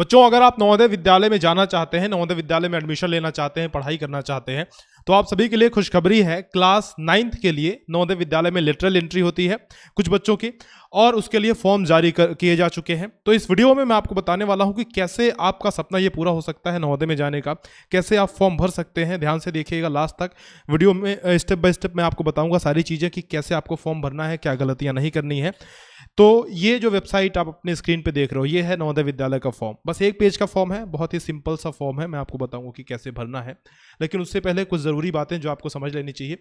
बच्चों अगर आप नवोदय विद्यालय में जाना चाहते हैं नवोदय विद्यालय में एडमिशन लेना चाहते हैं पढ़ाई करना चाहते हैं तो आप सभी के लिए खुशखबरी है क्लास नाइन्थ के लिए नवोदय विद्यालय में लेटरल एंट्री होती है कुछ बच्चों की और उसके लिए फॉर्म जारी किए जा चुके हैं तो इस वीडियो में मैं आपको बताने वाला हूं कि कैसे आपका सपना ये पूरा हो सकता है नवोदय में जाने का कैसे आप फॉर्म भर सकते हैं ध्यान से देखिएगा लास्ट तक वीडियो में स्टेप बाय स्टेप मैं आपको बताऊंगा सारी चीज़ें कि कैसे आपको फॉर्म भरना है क्या गलतियाँ नहीं करनी है तो ये जो वेबसाइट आप अपने स्क्रीन पे देख रहे हो ये है नवोदय विद्यालय का फॉर्म बस एक पेज का फॉर्म है बहुत ही सिंपल सा फॉर्म है मैं आपको बताऊंगा कि कैसे भरना है लेकिन उससे पहले कुछ ज़रूरी बातें जो आपको समझ लेनी चाहिए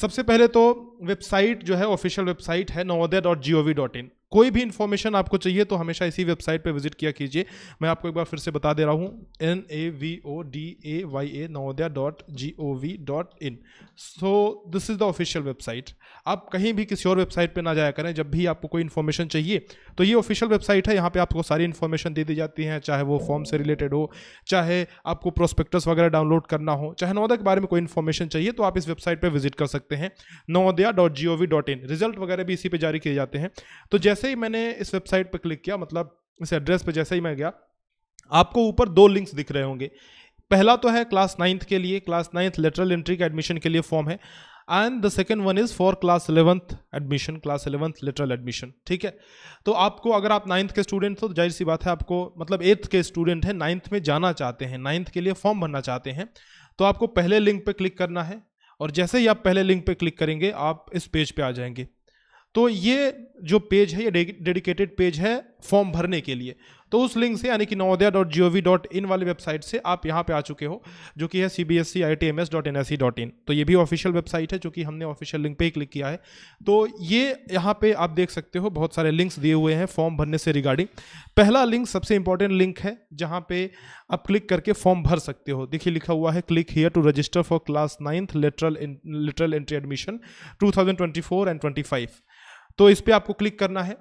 सबसे पहले तो वेबसाइट जो है ऑफिशियल वेबसाइट है Navodaya dot G O V dot in कोई भी इंफॉर्मेशन आपको चाहिए तो हमेशा इसी वेबसाइट पर विजिट किया कीजिए मैं आपको एक बार फिर से बता दे रहा हूँ N A V O D A Y A Navodaya dot G O V dot in so this is the official website आप कहीं भी किसी और वेबसाइट पर ना जाया करें जब भी आपको कोई इन्फॉर्मेशन चाहिए तो ये ऑफिशियल वेबसाइट है यहाँ पर आपको सारी इन्फॉर्मेशन दे दी जाती है चाहे वो फॉर्म से रिलेटेड हो चाहे आपको प्रोस्पेक्टस वगैरह डाउनलोड करना हो चाहे नवोदय के बारे में कोई इन्फॉर्मेशन चाहिए तो आप इस वेबसाइट पर विजिट कर सकते हैं Navodaya dot G O V dot in result वगैरह भी इसी पर जारी किए जाते हैं तो जैसे जैसे ही मैंने इस वेबसाइट पर क्लिक किया मतलब इस एड्रेस पर जैसे ही मैं गया आपको ऊपर दो लिंक्स दिख रहे होंगे पहला तो है क्लास नाइन्थ के लिए क्लास नाइन्थ लेटरल एंट्री के एडमिशन के लिए फॉर्म है and the second one is for class eleventh admission class eleventh lateral admission ठीक है तो आपको अगर आप नाइन्थ के स्टूडेंट हो तो जाहिर सी बात है आपको मतलब एट्थ के स्टूडेंट हैं नाइन्थ में जाना चाहते हैं नाइन्थ के लिए फॉर्म भरना चाहते हैं तो आपको पहले लिंक पर क्लिक करना है और जैसे ही आप पहले लिंक पर क्लिक करेंगे आप इस पेज पे आ जाएंगे तो ये जो पेज है ये डेडिकेटेड पेज है फॉर्म भरने के लिए तो उस लिंक से यानी कि Navodaya dot G O V dot in वाली वेबसाइट से आप यहाँ पे आ चुके हो जो कि है C B S C I T M S dot N S C dot in तो ये भी ऑफिशियल वेबसाइट है जो कि हमने ऑफिशियल लिंक पे ही क्लिक किया है तो ये यहाँ पे आप देख सकते हो बहुत सारे लिंक्स दिए हुए हैं फॉर्म भरने से रिगार्डिंग पहला लिंक सबसे इंपॉर्टेंट लिंक है जहाँ पे आप क्लिक करके फॉर्म भर सकते हो देखिए लिखा हुआ है click here to register for class ninth lateral lateral entry admission two thousand twenty four and twenty five तो इस पर आपको क्लिक करना है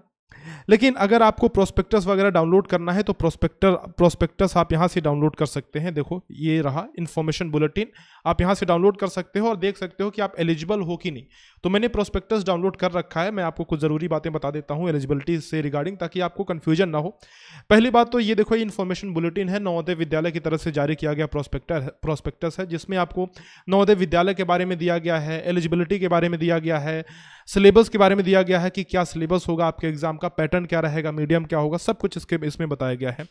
लेकिन अगर आपको प्रोस्पेक्टस वगैरह डाउनलोड करना है तो प्रोस्पेक्टर प्रोस्पेक्टस आप यहाँ से डाउनलोड कर सकते हैं देखो ये रहा इन्फॉर्मेशन बुलेटिन आप यहाँ से डाउनलोड कर सकते हो और देख सकते हो कि आप एलिजिबल हो कि नहीं तो मैंने प्रोस्पेक्टस डाउनलोड कर रखा है मैं आपको कुछ ज़रूरी बातें बता देता हूँ एलिजिबिलिटी से रिगार्डिंग ताकि आपको कन्फ्यूजन ना हो पहली बात तो ये देखो ये इन्फॉर्मेशन बुलेटिन है नवोदय विद्यालय की तरफ से जारी किया गया प्रोस्पेक्टर प्रोस्पेक्टस है जिसमें आपको नवोदय विद्यालय के बारे में दिया गया है एलिजिबिलिटी के बारे में दिया गया है सिलेबस के बारे में दिया गया है कि क्या सिलेबस होगा आपके एग्जाम का पैटर्न क्या रहेगा मीडियम क्या होगा सब कुछ इसके इसमें बताया गया है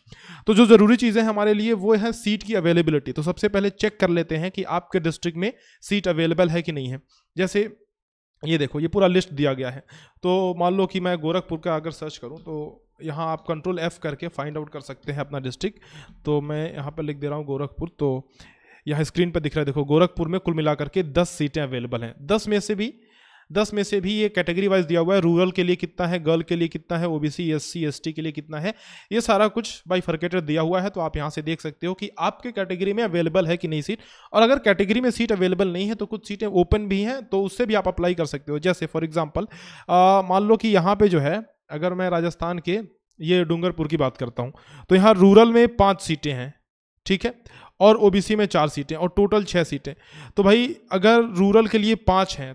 तो जो ज़रूरी चीज़ें हमारे लिए वो है सीट की अवेलेबिलिटी तो सबसे पहले चेक कर लेते हैं कि आपके डिस्ट्रिक्ट में सीट अवेलेबल है कि नहीं है जैसे ये देखो ये पूरा लिस्ट दिया गया है तो मान लो कि मैं गोरखपुर का अगर सर्च करूँ तो यहाँ आप कंट्रोल एफ़ करके फाइंड आउट कर सकते हैं अपना डिस्ट्रिक्ट तो मैं यहाँ पर लिख दे रहा हूँ गोरखपुर तो यहाँ स्क्रीन पर दिख रहा है देखो गोरखपुर में कुल मिलाकर के दस सीटें अवेलेबल हैं दस में से भी दस में से भी ये कैटेगरी वाइज दिया हुआ है रूरल के लिए कितना है गर्ल के लिए कितना है ओबीसी एससी एसटी के लिए कितना है ये सारा कुछ बाई फर्केटेड दिया हुआ है तो आप यहाँ से देख सकते हो कि आपके कैटेगरी में अवेलेबल है कि नहीं सीट और अगर कैटेगरी में सीट अवेलेबल नहीं है तो कुछ सीटें ओपन भी हैं तो उससे भी आप अप्लाई कर सकते हो जैसे फॉर एग्जाम्पल मान लो कि यहाँ पर जो है अगर मैं राजस्थान के ये डूंगरपुर की बात करता हूँ तो यहाँ रूरल में पाँच सीटें हैं ठीक है और ओबीसी में चार सीटें और टोटल छः सीटें तो भाई अगर रूरल के लिए पाँच हैं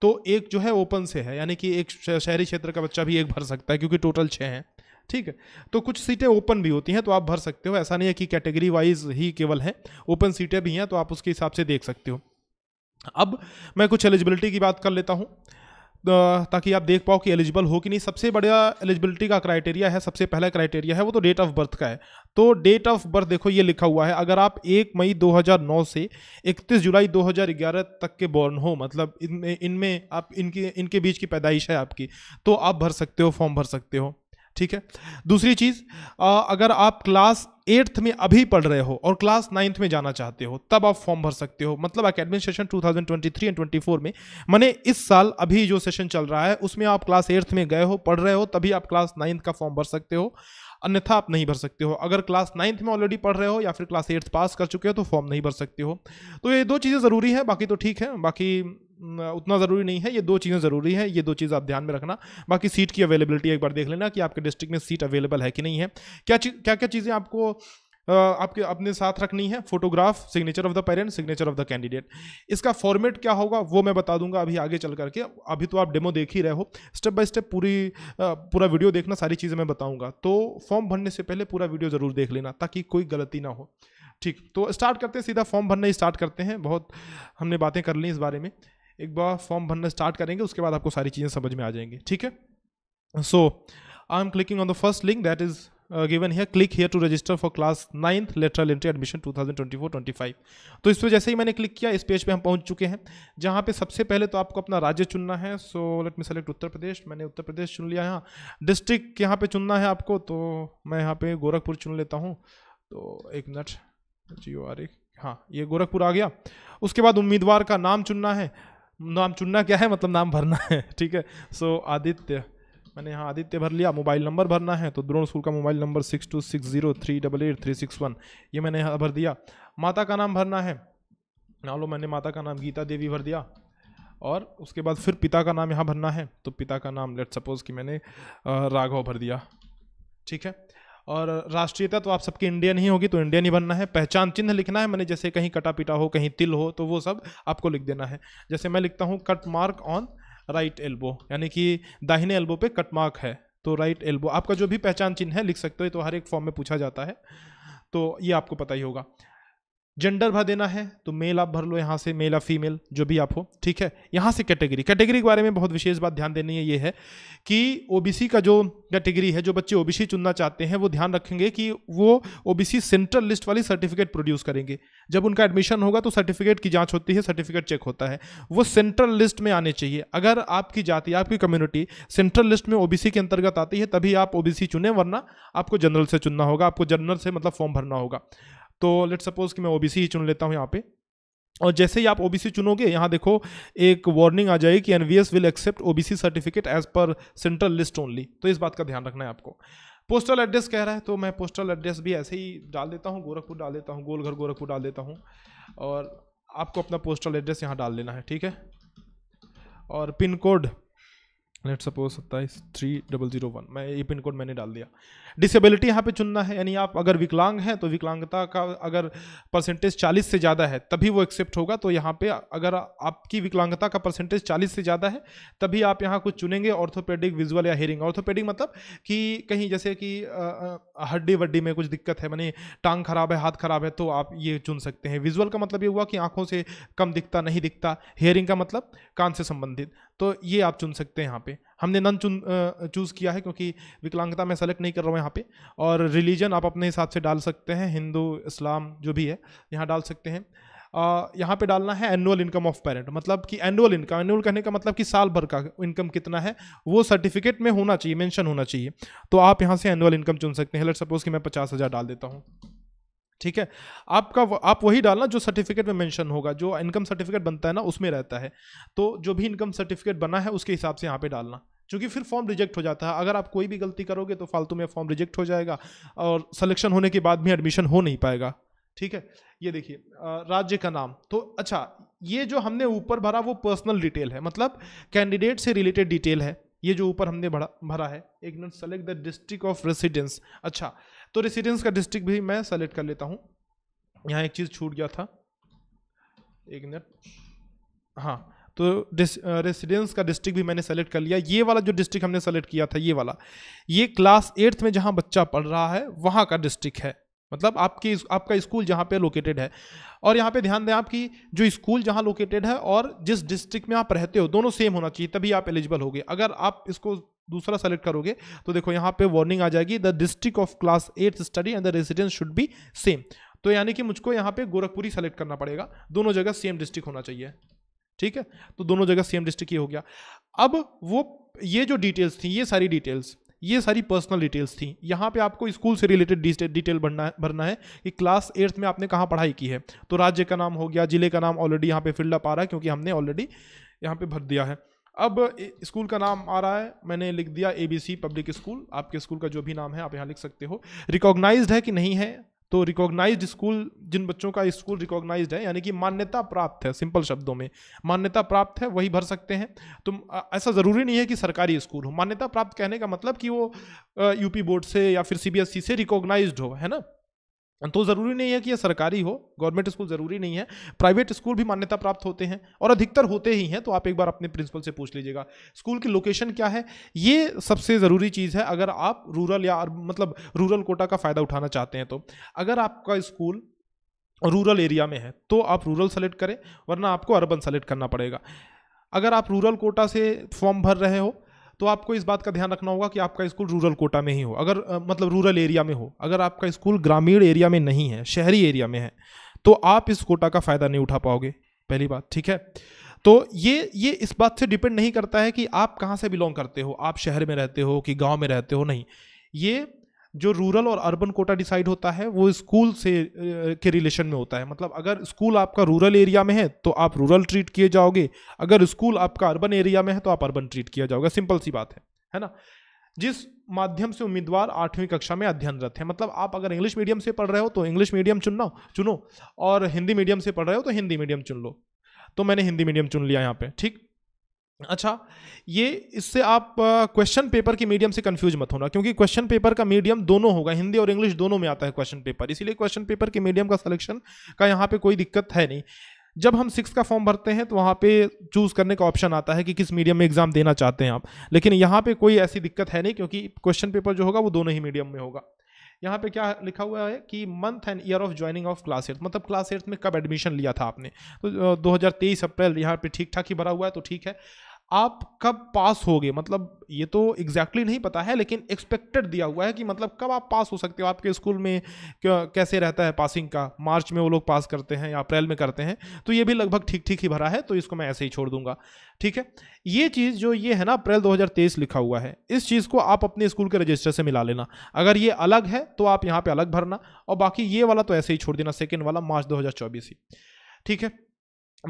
तो एक जो है ओपन से है यानी कि एक शहरी क्षेत्र का बच्चा भी एक भर सकता है क्योंकि टोटल छः हैं ठीक है तो कुछ सीटें ओपन भी होती हैं तो आप भर सकते हो ऐसा नहीं है कि कैटेगरी वाइज ही केवल है ओपन सीटें भी हैं तो आप उसके हिसाब से देख सकते हो अब मैं कुछ एलिजिबिलिटी की बात कर लेता हूँ ताकि आप देख पाओ कि एलिजिबल हो कि नहीं सबसे बड़ा एलिजिबिलिटी का क्राइटेरिया है सबसे पहला क्राइटेरिया है वो तो डेट ऑफ बर्थ का है तो डेट ऑफ बर्थ देखो ये लिखा हुआ है अगर आप 1 मई 2009 से 31 जुलाई 2011 तक के बॉर्न हो मतलब इनमें इनमें आप इनके इनके बीच की पैदाइश है आपकी तो आप भर सकते हो फॉर्म भर सकते हो ठीक है दूसरी चीज़ अगर आप क्लास एट्थ में अभी पढ़ रहे हो और क्लास नाइन्थ में जाना चाहते हो तब आप फॉर्म भर सकते हो मतलब अकेडमिक सेशन 2023 एंड 24 में मैंने इस साल अभी जो सेशन चल रहा है उसमें आप क्लास एट्थ में गए हो पढ़ रहे हो तभी आप क्लास नाइन्थ का फॉर्म भर सकते हो अन्यथा आप नहीं भर सकते हो अगर क्लास नाइन्थ में ऑलरेडी पढ़ रहे हो या फिर क्लास एट्थ पास कर चुके हो तो फॉर्म नहीं भर सकते हो तो ये दो चीज़ें ज़रूरी है बाकी तो ठीक है बाकी उतना ज़रूरी नहीं है ये दो चीज़ें ज़रूरी है ये दो चीज़ आप ध्यान में रखना बाकी सीट की अवेलेबिलिटी एक बार देख लेना कि आपके डिस्ट्रिक्ट में सीट अवेलेबल है कि नहीं है क्या चीज क्या क्या चीज़ें आपको आपके अपने साथ रखनी है photograph signature of the parent signature of the candidate इसका फॉर्मेट क्या होगा वो मैं बता दूंगा अभी आगे चल करके अभी तो आप डेमो देख ही रहे हो स्टेप बाय स्टेप पूरी पूरा वीडियो देखना सारी चीज़ें मैं बताऊंगा तो फॉर्म भरने से पहले पूरा वीडियो ज़रूर देख लेना ताकि कोई गलती ना हो ठीक तो स्टार्ट करते हैं सीधा फॉर्म भरना ही स्टार्ट करते हैं बहुत हमने बातें कर ली इस बारे में एक बार फॉर्म भरना स्टार्ट करेंगे उसके बाद आपको सारी चीज़ें समझ में आ जाएंगी ठीक है so I am clicking on the first link that is given है click here to register for class ninth lateral entry admission twenty 25 तो इस पर जैसे ही मैंने क्लिक किया इस पेज पे हम पहुंच चुके हैं जहां पे सबसे पहले तो आपको अपना राज्य चुनना है सो लेट मी सेलेक्ट उत्तर प्रदेश मैंने उत्तर प्रदेश चुन लिया यहाँ डिस्ट्रिक्ट यहाँ पे चुनना है आपको तो मैं यहाँ पे गोरखपुर चुन लेता हूँ तो एक मिनट जियो आर हाँ ये गोरखपुर आ गया उसके बाद उम्मीदवार का नाम चुनना है नाम चुनना क्या है मतलब नाम भरना है ठीक है सो आदित्य मैंने यहाँ आदित्य भर लिया मोबाइल नंबर भरना है तो द्रोण स्कूल का mobile number six two six zero three double eight three six one ये मैंने यहाँ भर दिया माता का नाम भरना है हाँ लो मैंने माता का नाम गीता देवी भर दिया और उसके बाद फिर पिता का नाम यहाँ भरना है तो पिता का नाम लेट सपोज कि मैंने राघव भर दिया ठीक है और राष्ट्रीयता तो आप सबकी इंडियन ही होगी तो इंडियन ही बनना है पहचान चिन्ह लिखना है मैंने जैसे कहीं कटा पीटा हो कहीं तिल हो तो वो सब आपको लिख देना है जैसे मैं लिखता हूँ cut mark on right elbow यानी कि दाहिने एल्बो पे कट मार्क है तो राइट एल्बो आपका जो भी पहचान चिन्ह है लिख सकते हो तो हर एक फॉर्म में पूछा जाता है तो ये आपको पता ही होगा जेंडर भर देना है तो मेल आप भर लो यहाँ से मेल या फीमेल जो भी आप हो ठीक है यहाँ से कैटेगरी कैटेगरी के बारे में बहुत विशेष बात ध्यान देनी है ये है कि ओबीसी का जो कैटेगरी है जो बच्चे ओबीसी चुनना चाहते हैं वो ध्यान रखेंगे कि वो ओबीसी सेंट्रल लिस्ट वाली सर्टिफिकेट प्रोड्यूस करेंगे जब उनका एडमिशन होगा तो सर्टिफिकेट की जाँच होती है सर्टिफिकेट चेक होता है वो सेंट्रल लिस्ट में आने चाहिए अगर आपकी जाति आपकी कम्युनिटी सेंट्रल लिस्ट में ओ के अंतर्गत आती है तभी आप ओ चुने वरना आपको जनरल से चुनना होगा आपको जनरल से मतलब फॉर्म भरना होगा तो लेट सपोज कि मैं ओबीसी ही चुन लेता हूँ यहाँ पे और जैसे ही आप ओबीसी चुनोगे यहाँ देखो एक वार्निंग आ जाएगी कि NVS will accept OBC certificate as per central list only तो इस बात का ध्यान रखना है आपको पोस्टल एड्रेस कह रहा है तो मैं पोस्टल एड्रेस भी ऐसे ही डाल देता हूँ गोरखपुर डाल देता हूँ गोलघर गोरखपुर डाल देता हूँ और आपको अपना पोस्टल एड्रेस यहाँ डाल लेना है ठीक है और पिन कोड लेट सपोज सत्ताईस थ्री डबल जीरो वन मैं ये पिन कोड मैंने डाल दिया डिसेबिलिटी यहाँ पे चुनना है यानी आप अगर विकलांग हैं तो विकलांगता का अगर परसेंटेज चालीस से ज़्यादा है तभी वो एक्सेप्ट होगा तो यहाँ पे अगर आपकी विकलांगता का परसेंटेज चालीस से ज़्यादा है तभी आप यहाँ कुछ चुनेंगे ऑर्थोपेडिक विजुअल या हेयरिंग ऑर्थोपेडिक मतलब कि कहीं जैसे कि हड्डी वड्डी में कुछ दिक्कत है मैंने टांग खराब है हाथ खराब है तो आप ये चुन सकते हैं विजुअल का मतलब ये हुआ कि आँखों से कम दिखता नहीं दिखता हेयरिंग का मतलब कान से संबंधित तो ये आप चुन सकते हैं यहाँ पे हमने नन चुन चूज़ किया है क्योंकि विकलांगता मैं सेलेक्ट नहीं कर रहा हूँ यहाँ पे और रिलीजन आप अपने हिसाब से डाल सकते हैं हिंदू इस्लाम जो भी है यहाँ डाल सकते हैं यहाँ पे डालना है एनुअल इनकम ऑफ पेरेंट मतलब कि एनुअल इनकम एनुअल कहने का मतलब कि साल भर का इनकम कितना है वो सर्टिफिकेट में होना चाहिए मेंशन होना चाहिए तो आप यहाँ से एनुअल इनकम चुन सकते हैं लेट सपोज कि मैं पचास हज़ार डाल देता हूँ ठीक है आपका आप वही डालना जो सर्टिफिकेट में मेंशन होगा जो इनकम सर्टिफिकेट बनता है ना उसमें रहता है तो जो भी इनकम सर्टिफिकेट बना है उसके हिसाब से यहाँ पे डालना क्योंकि फिर फॉर्म रिजेक्ट हो जाता है अगर आप कोई भी गलती करोगे तो फालतू में फॉर्म रिजेक्ट हो जाएगा और सिलेक्शन होने के बाद भी एडमिशन हो नहीं पाएगा ठीक है ये देखिए राज्य का नाम तो अच्छा ये जो हमने ऊपर भरा वो पर्सनल डिटेल है मतलब कैंडिडेट से रिलेटेड डिटेल है ये जो ऊपर हमने भरा भरा है एक minute select the district of residence अच्छा तो रेसिडेंस का डिस्ट्रिक्ट भी मैं सेलेक्ट कर लेता हूँ यहाँ एक चीज़ छूट गया था एक मिनट हाँ तो रेसिडेंस का डिस्ट्रिक्ट भी मैंने सेलेक्ट कर लिया ये वाला जो डिस्ट्रिक्ट हमने सेलेक्ट किया था ये वाला ये क्लास एट्थ में जहाँ बच्चा पढ़ रहा है वहाँ का डिस्ट्रिक्ट है मतलब आपकी आपका स्कूल जहाँ पे लोकेटेड है और यहाँ पे ध्यान दें आपकी जो स्कूल जहाँ लोकेटेड है और जिस डिस्ट्रिक्ट में आप रहते हो दोनों सेम होना चाहिए तभी आप एलिजिबल होगे अगर आप इसको दूसरा सेलेक्ट करोगे तो देखो यहाँ पे वार्निंग आ जाएगी the district of class eighth study and the residence should be same तो यानी कि मुझको यहाँ पे गोरखपुरी सेलेक्ट करना पड़ेगा दोनों जगह सेम डिस्ट्रिक्ट होना चाहिए ठीक है तो दोनों जगह सेम डिस्ट्रिक्ट ही हो गया अब वो ये जो डिटेल्स थी ये सारी डिटेल्स ये सारी पर्सनल डिटेल्स थी यहाँ पे आपको स्कूल से रिलेटेड डिटेल भरना भरना है कि क्लास एट्थ में आपने कहाँ पढ़ाई की है तो राज्य का नाम हो गया जिले का नाम ऑलरेडी यहाँ पे फिल्ड अप आ रहा है क्योंकि हमने ऑलरेडी यहाँ पे भर दिया है अब स्कूल का नाम आ रहा है मैंने लिख दिया एबीसी पब्लिक स्कूल आपके स्कूल का जो भी नाम है आप यहाँ लिख सकते हो रिकॉग्नाइज्ड है कि नहीं है तो रिकॉग्नाइज्ड स्कूल जिन बच्चों का स्कूल रिकॉग्नाइज्ड है यानी कि मान्यता प्राप्त है सिंपल शब्दों में मान्यता प्राप्त है वही भर सकते हैं तो ऐसा ज़रूरी नहीं है कि सरकारी स्कूल हो मान्यता प्राप्त कहने का मतलब कि वो यूपी बोर्ड से या फिर सीबीएसई e से रिकॉग्नाइज्ड हो है ना तो ज़रूरी नहीं है कि यह सरकारी हो गवर्नमेंट स्कूल ज़रूरी नहीं है प्राइवेट स्कूल भी मान्यता प्राप्त होते हैं और अधिकतर होते ही हैं तो आप एक बार अपने प्रिंसिपल से पूछ लीजिएगा स्कूल की लोकेशन क्या है ये सबसे ज़रूरी चीज़ है अगर आप रूरल या मतलब रूरल कोटा का फ़ायदा उठाना चाहते हैं तो अगर आपका स्कूल रूरल एरिया में है तो आप रूरल सेलेक्ट करें वरना आपको अर्बन सेलेक्ट करना पड़ेगा अगर आप रूरल कोटा से फॉर्म भर रहे हो तो आपको इस बात का ध्यान रखना होगा कि आपका स्कूल रूरल कोटा में ही हो अगर मतलब रूरल एरिया में हो अगर आपका स्कूल ग्रामीण एरिया में नहीं है शहरी एरिया में है तो आप इस कोटा का फ़ायदा नहीं उठा पाओगे पहली बात ठीक है तो ये ये इस बात से डिपेंड नहीं करता है कि आप कहाँ से बिलोंग करते हो आप शहर में रहते हो कि गांव में रहते हो नहीं ये जो रूरल और अर्बन कोटा डिसाइड होता है वो स्कूल से के रिलेशन में होता है मतलब अगर स्कूल आपका रूरल एरिया में है तो आप रूरल ट्रीट किए जाओगे अगर स्कूल आपका अर्बन एरिया में है तो आप अर्बन ट्रीट किया जाओगे सिंपल सी बात है है ना जिस माध्यम से उम्मीदवार आठवीं कक्षा में अध्ययनरत है मतलब आप अगर इंग्लिश मीडियम से पढ़ रहे हो तो इंग्लिश मीडियम चुनना चुनो और हिंदी मीडियम से पढ़ रहे हो तो हिंदी मीडियम चुन लो तो मैंने हिंदी मीडियम चुन लिया यहाँ पे ठीक अच्छा ये इससे आप क्वेश्चन पेपर के मीडियम से कंफ्यूज मत होना क्योंकि क्वेश्चन पेपर का मीडियम दोनों होगा हिंदी और इंग्लिश दोनों में आता है क्वेश्चन पेपर इसीलिए क्वेश्चन पेपर के मीडियम का सिलेक्शन का यहाँ पे कोई दिक्कत है नहीं जब हम सिक्स का फॉर्म भरते हैं तो वहाँ पे चूज़ करने का ऑप्शन आता है कि किस मीडियम में एग्ज़ाम देना चाहते हैं आप लेकिन यहाँ पे कोई ऐसी दिक्कत है नहीं क्योंकि क्वेश्चन पेपर जो होगा वो दोनों ही मीडियम में होगा यहाँ पे क्या लिखा हुआ है कि month and year of joining of class eighth मतलब क्लास एट्थ में कब एडमिशन लिया था आपने तो 2023 अप्रैल यहाँ पे ठीक ठाक ही भरा हुआ है तो ठीक है आप कब पास होगे मतलब ये तो एग्जैक्टली exactly नहीं पता है लेकिन एक्सपेक्टेड दिया हुआ है कि मतलब कब आप पास हो सकते हो आपके स्कूल में कैसे रहता है पासिंग का मार्च में वो लोग पास करते हैं या अप्रैल में करते हैं तो ये भी लगभग ठीक ठीक ही भरा है तो इसको मैं ऐसे ही छोड़ दूंगा ठीक है ये चीज़ जो ये है ना अप्रैल दो लिखा हुआ है इस चीज़ को आप अपने स्कूल के रजिस्टर से मिला लेना अगर ये अलग है तो आप यहाँ पर अलग भरना और बाकी ये वाला तो ऐसे ही छोड़ देना सेकेंड वाला मार्च दो ही ठीक है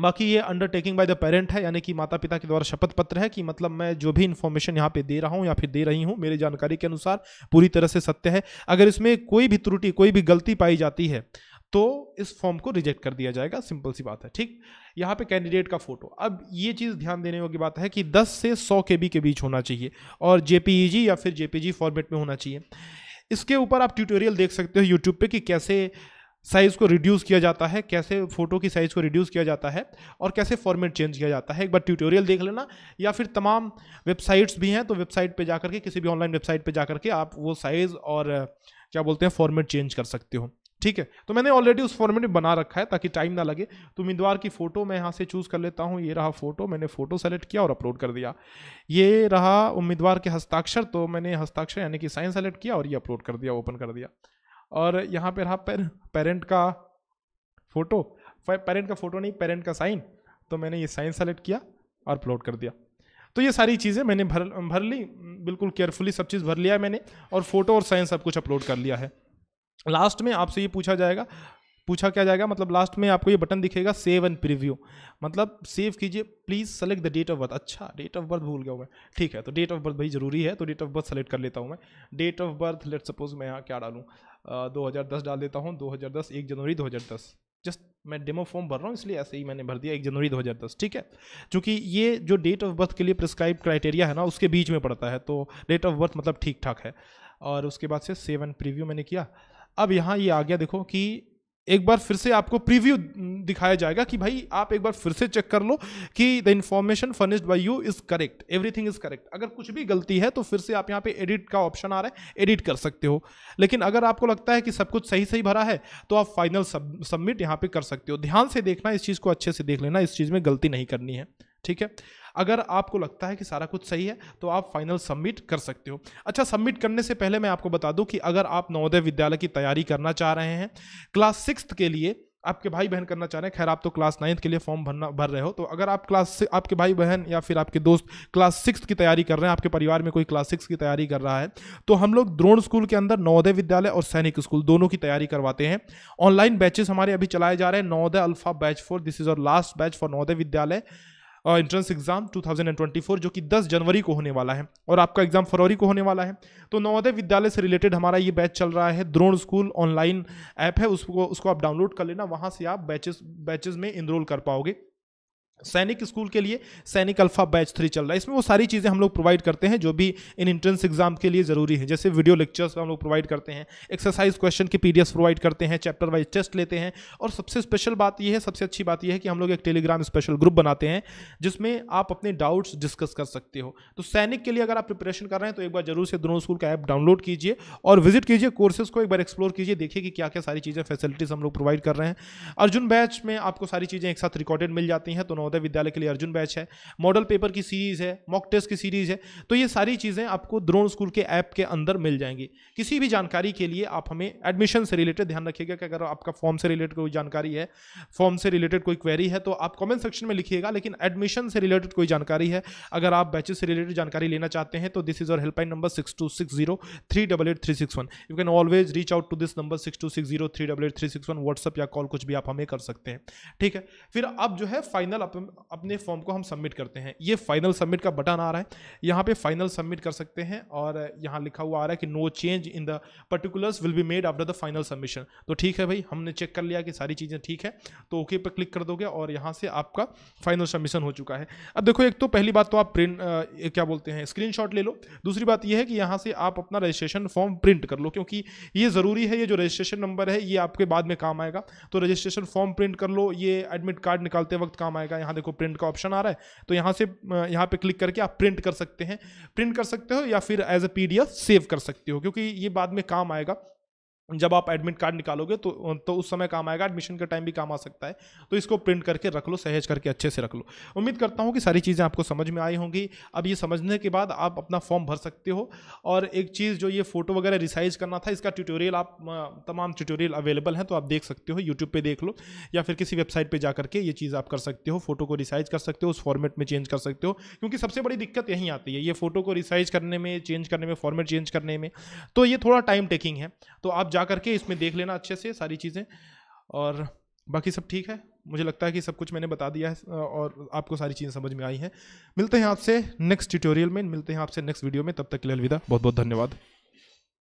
बाकी ये अंडरटेकिंग बाय द पेरेंट है यानी कि माता पिता के द्वारा शपथ पत्र है कि मतलब मैं जो भी इन्फॉर्मेशन यहाँ पे दे रहा हूँ या फिर दे रही हूँ मेरी जानकारी के अनुसार पूरी तरह से सत्य है अगर इसमें कोई भी त्रुटि कोई भी गलती पाई जाती है तो इस फॉर्म को रिजेक्ट कर दिया जाएगा सिंपल सी बात है ठीक यहाँ पे कैंडिडेट का फोटो अब ये चीज़ ध्यान देने योग्य बात है कि 10 से 100 के बी के बीच होना चाहिए और जेपीईजी या फिर जेपीजी फॉर्मेट में होना चाहिए इसके ऊपर आप ट्यूटोरियल देख सकते हो यूट्यूब पे कि कैसे साइज़ को रिड्यूस किया जाता है कैसे फ़ोटो की साइज़ को रिड्यूस किया जाता है और कैसे फॉर्मेट चेंज किया जाता है एक बार ट्यूटोरियल देख लेना या फिर तमाम वेबसाइट्स भी हैं तो वेबसाइट पे जा करके किसी भी ऑनलाइन वेबसाइट पे जा करके आप वो साइज़ और क्या बोलते हैं फॉर्मेट चेंज कर सकते हो ठीक है तो मैंने ऑलरेडी उस फॉर्मेट में बना रखा है ताकि टाइम ना लगे तो उम्मीदवार की फ़ोटो मैं यहाँ से चूज़ कर लेता हूँ ये रहा फ़ोटो मैंने फ़ोटो सेलेक्ट किया और अपलोड कर दिया ये रहा उम्मीदवार के हस्ताक्षर तो मैंने हस्ताक्षर यानी कि साइन सेलेक्ट किया और ये अपलोड कर दिया ओपन कर दिया और यहाँ पे रहा पेर, पेरेंट का फोटो पेरेंट का फोटो नहीं पेरेंट का साइन तो मैंने ये साइन सेलेक्ट किया और अपलोड कर दिया तो ये सारी चीज़ें मैंने भर भर ली बिल्कुल केयरफुली सब चीज़ भर लिया है मैंने और फोटो और साइन सब कुछ अपलोड कर लिया है लास्ट में आपसे ये पूछा जाएगा पूछा क्या जाएगा मतलब लास्ट में आपको ये बटन दिखेगा सेव एंड प्रीव्यू मतलब सेव कीजिए please select the date of birth अच्छा डेट ऑफ बर्थ भूल गया मैं ठीक है तो डेट ऑफ बर्थ भाई जरूरी है तो डेट ऑफ बर्थ सेलेक्ट कर लेता हूँ मैं date of birth let suppose मैं यहाँ क्या डालूँ 2010 डाल देता हूँ 2010 एक जनवरी 2010 जस्ट मैं डेमो फॉर्म भर रहा हूँ इसलिए ऐसे ही मैंने भर दिया एक जनवरी 2010 ठीक है क्योंकि ये जो डेट ऑफ बर्थ के लिए प्रिस्क्राइब क्राइटेरिया है ना उसके बीच में पड़ता है तो डेट ऑफ बर्थ मतलब ठीक ठाक है और उसके बाद से सेवन प्रीव्यू मैंने किया अब यहाँ ये यह आ गया देखो कि एक बार फिर से आपको प्रीव्यू दिखाया जाएगा कि भाई आप एक बार फिर से चेक कर लो कि the information furnished by you is correct everything is correct अगर कुछ भी गलती है तो फिर से आप यहाँ पे एडिट का ऑप्शन आ रहा है एडिट कर सकते हो लेकिन अगर आपको लगता है कि सब कुछ सही सही भरा है तो आप फाइनल सबमिट यहाँ पे कर सकते हो ध्यान से देखना इस चीज़ को अच्छे से देख लेना इस चीज़ में गलती नहीं करनी है ठीक है अगर आपको लगता है कि सारा कुछ सही है तो आप फाइनल सबमिट कर सकते हो अच्छा सबमिट करने से पहले मैं आपको बता दूं कि अगर आप नवोदय विद्यालय की तैयारी करना चाह रहे हैं क्लास सिक्स के लिए आपके भाई बहन करना चाह रहे हैं खैर आप तो क्लास नाइन्थ के लिए फॉर्म भरना भर रहे हो तो अगर आप क्लास आपके भाई बहन या फिर आपके दोस्त क्लास सिक्स की तैयारी कर रहे हैं आपके परिवार में कोई क्लास सिक्स की तैयारी कर रहा है तो हम लोग द्रोण स्कूल के अंदर नवोदय विद्यालय और सैनिक स्कूल दोनों की तैयारी करवाते हैं ऑनलाइन बैचेस हमारे अभी चलाए जा रहे हैं Navodaya alpha batch four this is our last batch for Navodaya Vidyalaya entrance exam 2024 जो कि 10 जनवरी को होने वाला है और आपका एग्जाम फरवरी को होने वाला है तो नवोदय विद्यालय से रिलेटेड हमारा ये बैच चल रहा है द्रोण स्कूल ऑनलाइन ऐप है उसको उसको आप डाउनलोड कर लेना वहाँ से आप बैचेस बैचेस में इनरोल कर पाओगे सैनिक स्कूल के लिए सैनिक अल्फा बैच थ्री चल रहा है इसमें वो सारी चीज़ें हम लोग प्रोवाइड करते हैं जो भी इन इंट्रेंस एग्जाम के लिए ज़रूरी है जैसे वीडियो लेक्चर्स हम लोग प्रोवाइड करते हैं एक्सरसाइज क्वेश्चन की पीडीएफ प्रोवाइड करते हैं चैप्टर वाइज टेस्ट लेते हैं और सबसे स्पेशल बात यह है सबसे अच्छी बात यह है कि हम लोग एक टेलीग्राम स्पेशल ग्रुप बनाते हैं जिसमें आप अपने डाउट्स डिस्कस कर सकते हो तो सैनिक के लिए अगर आप प्रिपरेशन कर रहे हैं तो एक बार जरूर से दोनों स्कूल का ऐप डाउनलोड कीजिए और विजिट कीजिए कोर्सेज को एक बार एक्सप्लोर कीजिए देखिए कि क्या क्या सारी चीज़ें फैसिलिटीज़ हम लोग प्रोवाइड कर रहे हैं अर्जुन बैच में आपको सारी चीज़ें एक साथ रिकॉर्डेड मिल जाती हैं तो नवोदय विद्यालय के लिए अर्जुन बैच है मॉडल पेपर की सीरीज है मॉक टेस्ट की सीरीज है तो ये सारी चीज़ें आपको द्रोण स्कूल के ऐप के अंदर मिल जाएंगी किसी भी जानकारी के लिए आप हमें एडमिशन से रिलेटेड ध्यान रखिएगा कि अगर आपका फॉर्म से रिलेटेड कोई जानकारी है फॉर्म से रिलेटेड कोई क्वेरी है तो आप कॉमेंट सेक्शन में लिखिएगा लेकिन एडमिशन से रिलेटेड कोई जानकारी है अगर आप बैचेस से रिलेटेड जानकारी लेना चाहते हैं तो this is our helpline number six two six zero three double eight three six one you can always reach out to this number six two six zero three double eight three six one WhatsApp या call कुछ भी आप हमें कर सकते हैं ठीक है फिर अब जो है फाइनल तो अपने फॉर्म को हम सबमिट करते हैं ये फाइनल सबमिट का बटन आ रहा है यहाँ पे फाइनल सबमिट कर सकते हैं और यहाँ लिखा हुआ आ रहा है कि no change in the particulars will be made after the final submission तो ठीक है भाई हमने चेक कर लिया कि सारी चीज़ें ठीक है तो ओके पर क्लिक कर दोगे और यहाँ से आपका फाइनल सबमिशन हो चुका है अब देखो एक तो पहली बात तो आप प्रिंट क्या बोलते हैं स्क्रीन ले लो दूसरी बात यह है कि यहाँ से आप अपना रजिस्ट्रेशन फॉर्म प्रिंट कर लो क्योंकि ये ज़रूरी है ये जो रजिस्ट्रेशन नंबर है ये आपके बाद में काम आएगा तो रजिस्ट्रेशन फॉर्म प्रिंट कर लो ये एडमिट कार्ड निकालते वक्त काम आएगा यहाँ देखो प्रिंट का ऑप्शन आ रहा है तो यहाँ से यहाँ पे क्लिक करके आप प्रिंट कर सकते हैं प्रिंट कर सकते हो या फिर एज ए पी सेव कर सकते हो क्योंकि ये बाद में काम आएगा जब आप एडमिट कार्ड निकालोगे तो तो उस समय काम आएगा एडमिशन के टाइम भी काम आ सकता है तो इसको प्रिंट करके रख लो सहेज करके अच्छे से रख लो उम्मीद करता हूँ कि सारी चीज़ें आपको समझ में आई होंगी अब ये समझने के बाद आप अपना फॉर्म भर सकते हो और एक चीज़ जो ये फ़ोटो वगैरह रिसाइज करना था इसका ट्यूटोरियल आप तमाम ट्यूटोरियल अवेलेबल हैं तो आप देख सकते हो यूट्यूब पर देख लो या फिर किसी वेबसाइट पर जा करके ये चीज़ आप कर सकते हो फोटो को रिसाइज कर सकते हो उस फॉर्मेट में चेंज कर सकते हो क्योंकि सबसे बड़ी दिक्कत यहीं आती है ये फोटो को रिसाइज करने में चेंज करने में फॉर्मेट चेंज करने में तो ये थोड़ा टाइम टेकिंग है तो आप जा करके इसमें देख लेना अच्छे से सारी चीज़ें और बाकी सब ठीक है मुझे लगता है कि सब कुछ मैंने बता दिया है और आपको सारी चीज़ें समझ में आई हैं मिलते हैं आपसे नेक्स्ट ट्यूटोरियल में मिलते हैं आपसे नेक्स्ट वीडियो में तब तक के लिए अलविदा बहुत बहुत धन्यवाद